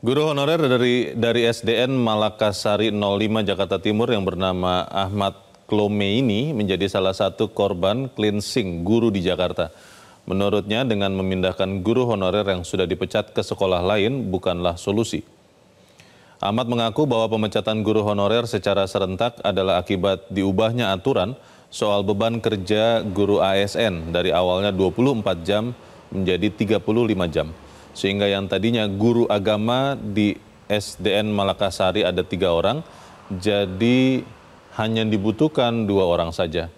Guru honorer dari dari SDN Malakasari 05 Jakarta Timur yang bernama Ahmad Klome ini menjadi salah satu korban cleansing guru di Jakarta. Menurutnya dengan memindahkan guru honorer yang sudah dipecat ke sekolah lain bukanlah solusi. Ahmad mengaku bahwa pemecatan guru honorer secara serentak adalah akibat diubahnya aturan soal beban kerja guru ASN dari awalnya 24 jam menjadi 35 jam sehingga yang tadinya guru agama di SDN Malakasari ada tiga orang, jadi hanya dibutuhkan dua orang saja.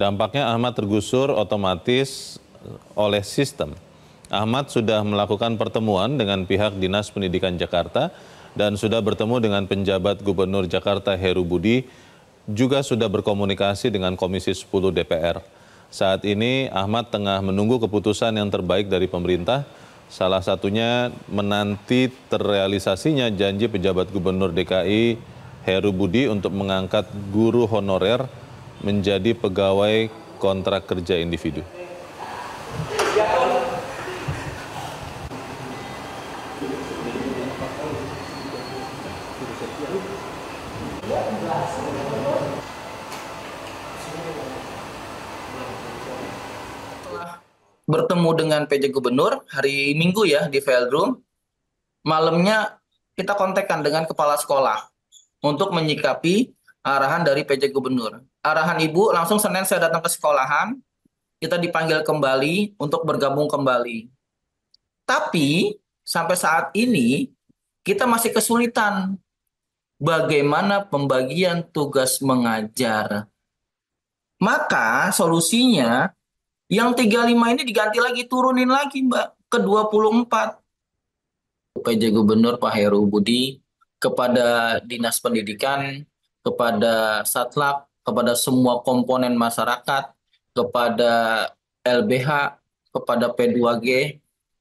Dampaknya Ahmad tergusur otomatis oleh sistem. Ahmad sudah melakukan pertemuan dengan pihak Dinas Pendidikan Jakarta dan sudah bertemu dengan penjabat Gubernur Jakarta Heru Budi, juga sudah berkomunikasi dengan Komisi 10 DPR. Saat ini Ahmad tengah menunggu keputusan yang terbaik dari pemerintah Salah satunya menanti terrealisasinya janji pejabat Gubernur DKI Heru Budi untuk mengangkat guru honorer menjadi pegawai kontrak kerja individu. bertemu dengan PJ Gubernur hari Minggu ya di Veldrum. Malamnya kita kontekan dengan kepala sekolah untuk menyikapi arahan dari PJ Gubernur. Arahan Ibu langsung Senin saya datang ke sekolahan, kita dipanggil kembali untuk bergabung kembali. Tapi sampai saat ini kita masih kesulitan bagaimana pembagian tugas mengajar. Maka solusinya yang 35 ini diganti lagi, turunin lagi Mbak ke 24. PJ Gubernur Pak Heru Budi kepada Dinas Pendidikan, kepada Satlak, kepada semua komponen masyarakat, kepada LBH, kepada P2G.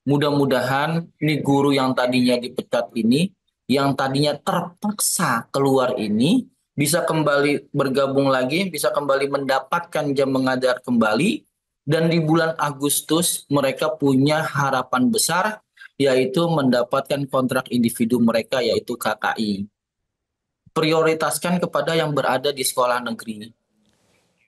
Mudah-mudahan ini guru yang tadinya dipecat ini, yang tadinya terpaksa keluar ini, bisa kembali bergabung lagi, bisa kembali mendapatkan jam mengajar kembali, dan di bulan Agustus mereka punya harapan besar yaitu mendapatkan kontrak individu mereka yaitu KKI. Prioritaskan kepada yang berada di sekolah negeri.